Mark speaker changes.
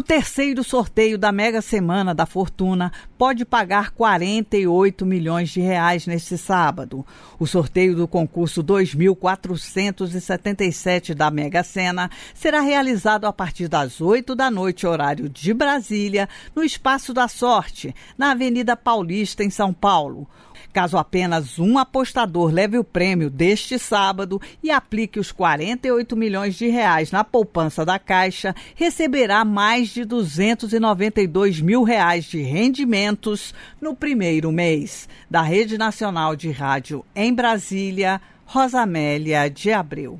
Speaker 1: O terceiro sorteio da Mega Semana da Fortuna pode pagar 48 milhões de reais neste sábado. O sorteio do concurso 2477 da Mega Sena será realizado a partir das 8 da noite, horário de Brasília, no Espaço da Sorte, na Avenida Paulista, em São Paulo. Caso apenas um apostador leve o prêmio deste sábado e aplique os 48 milhões de reais na poupança da Caixa, receberá mais de 292 mil reais de rendimentos no primeiro mês. Da Rede Nacional de Rádio em Brasília, Rosamélia de
Speaker 2: Abreu.